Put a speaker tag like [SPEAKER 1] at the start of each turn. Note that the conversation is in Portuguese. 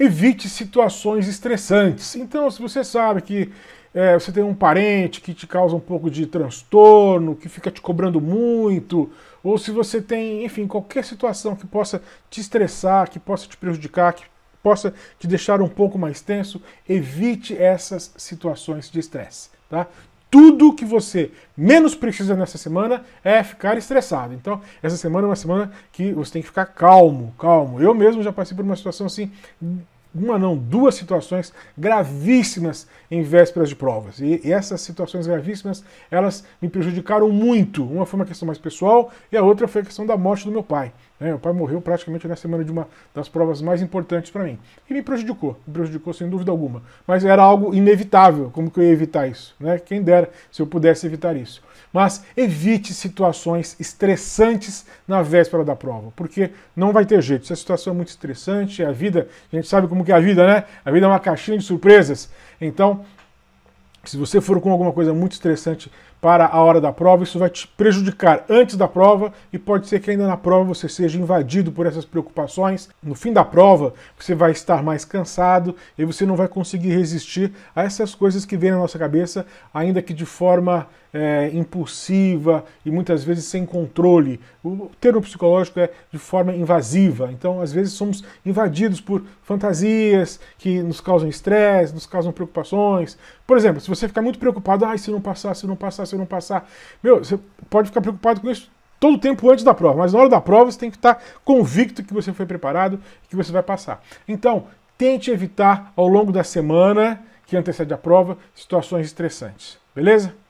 [SPEAKER 1] evite situações estressantes. Então, se você sabe que é, você tem um parente que te causa um pouco de transtorno, que fica te cobrando muito, ou se você tem, enfim, qualquer situação que possa te estressar, que possa te prejudicar, que possa te deixar um pouco mais tenso, evite essas situações de estresse, tá? tudo que você menos precisa nessa semana é ficar estressado. Então, essa semana é uma semana que você tem que ficar calmo, calmo. Eu mesmo já passei por uma situação assim, uma não, duas situações gravíssimas em vésperas de provas. E essas situações gravíssimas, elas me prejudicaram muito. Uma foi uma questão mais pessoal e a outra foi a questão da morte do meu pai. Né? Meu pai morreu praticamente na semana de uma das provas mais importantes para mim. E me prejudicou, me prejudicou sem dúvida alguma. Mas era algo inevitável, como que eu ia evitar isso? Né? Quem dera se eu pudesse evitar isso. Mas evite situações estressantes na véspera da prova, porque não vai ter jeito. Se a situação é muito estressante, é a vida, a gente sabe como que é a vida, né? A vida é uma caixinha de surpresas. Então, se você for com alguma coisa muito estressante para a hora da prova, isso vai te prejudicar antes da prova e pode ser que ainda na prova você seja invadido por essas preocupações. No fim da prova, você vai estar mais cansado e você não vai conseguir resistir a essas coisas que vêm na nossa cabeça, ainda que de forma é, impulsiva e muitas vezes sem controle. O termo psicológico é de forma invasiva, então às vezes somos invadidos por fantasias que nos causam estresse, nos causam preocupações. Por exemplo, você ficar muito preocupado, ah, se eu não passar, se eu não passar, se eu não passar. Meu, você pode ficar preocupado com isso todo o tempo antes da prova, mas na hora da prova você tem que estar convicto que você foi preparado e que você vai passar. Então, tente evitar ao longo da semana que antecede a prova situações estressantes, beleza?